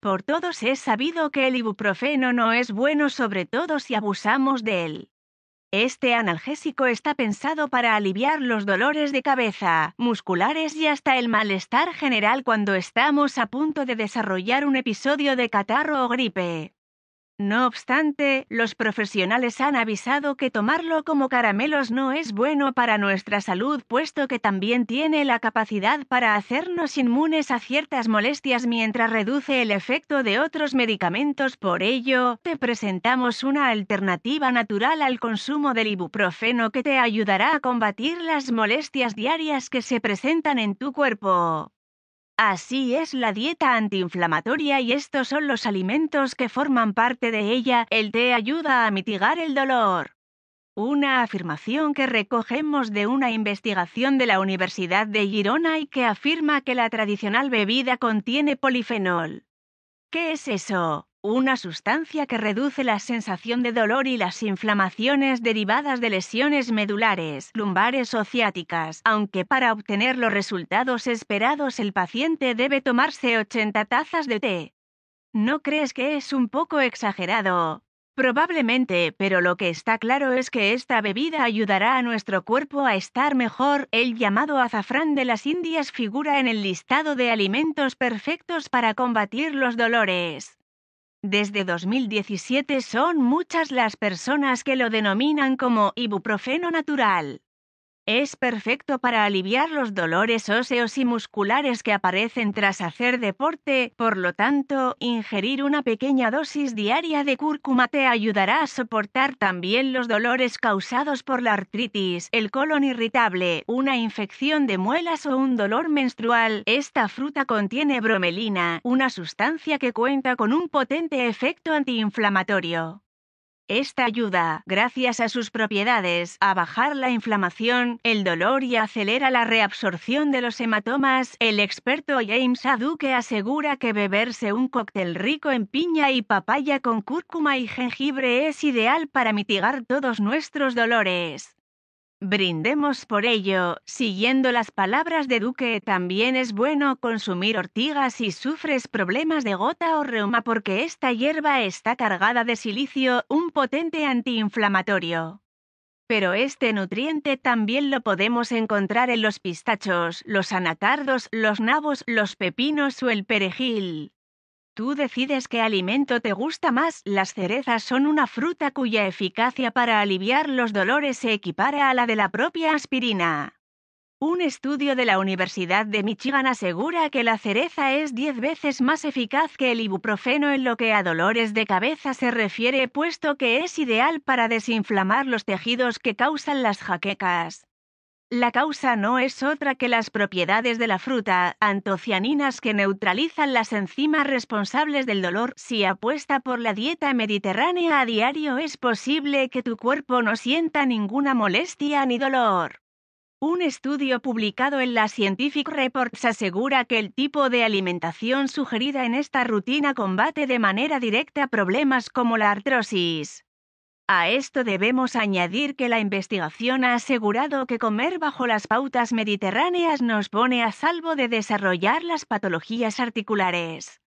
Por todos es sabido que el ibuprofeno no es bueno sobre todo si abusamos de él. Este analgésico está pensado para aliviar los dolores de cabeza, musculares y hasta el malestar general cuando estamos a punto de desarrollar un episodio de catarro o gripe. No obstante, los profesionales han avisado que tomarlo como caramelos no es bueno para nuestra salud, puesto que también tiene la capacidad para hacernos inmunes a ciertas molestias mientras reduce el efecto de otros medicamentos. Por ello, te presentamos una alternativa natural al consumo del ibuprofeno que te ayudará a combatir las molestias diarias que se presentan en tu cuerpo. Así es la dieta antiinflamatoria y estos son los alimentos que forman parte de ella. El té ayuda a mitigar el dolor. Una afirmación que recogemos de una investigación de la Universidad de Girona y que afirma que la tradicional bebida contiene polifenol. ¿Qué es eso? una sustancia que reduce la sensación de dolor y las inflamaciones derivadas de lesiones medulares, lumbares o ciáticas, aunque para obtener los resultados esperados el paciente debe tomarse 80 tazas de té. ¿No crees que es un poco exagerado? Probablemente, pero lo que está claro es que esta bebida ayudará a nuestro cuerpo a estar mejor. El llamado azafrán de las Indias figura en el listado de alimentos perfectos para combatir los dolores. Desde 2017 son muchas las personas que lo denominan como ibuprofeno natural. Es perfecto para aliviar los dolores óseos y musculares que aparecen tras hacer deporte, por lo tanto, ingerir una pequeña dosis diaria de cúrcuma te ayudará a soportar también los dolores causados por la artritis, el colon irritable, una infección de muelas o un dolor menstrual. Esta fruta contiene bromelina, una sustancia que cuenta con un potente efecto antiinflamatorio. Esta ayuda, gracias a sus propiedades, a bajar la inflamación, el dolor y acelera la reabsorción de los hematomas. El experto James Aduke asegura que beberse un cóctel rico en piña y papaya con cúrcuma y jengibre es ideal para mitigar todos nuestros dolores. Brindemos por ello, siguiendo las palabras de Duque, también es bueno consumir ortigas si sufres problemas de gota o reuma porque esta hierba está cargada de silicio, un potente antiinflamatorio. Pero este nutriente también lo podemos encontrar en los pistachos, los anatardos, los nabos, los pepinos o el perejil. Tú decides qué alimento te gusta más. Las cerezas son una fruta cuya eficacia para aliviar los dolores se equipara a la de la propia aspirina. Un estudio de la Universidad de Michigan asegura que la cereza es 10 veces más eficaz que el ibuprofeno en lo que a dolores de cabeza se refiere, puesto que es ideal para desinflamar los tejidos que causan las jaquecas. La causa no es otra que las propiedades de la fruta, antocianinas que neutralizan las enzimas responsables del dolor. Si apuesta por la dieta mediterránea a diario es posible que tu cuerpo no sienta ninguna molestia ni dolor. Un estudio publicado en la Scientific Reports asegura que el tipo de alimentación sugerida en esta rutina combate de manera directa problemas como la artrosis, a esto debemos añadir que la investigación ha asegurado que comer bajo las pautas mediterráneas nos pone a salvo de desarrollar las patologías articulares.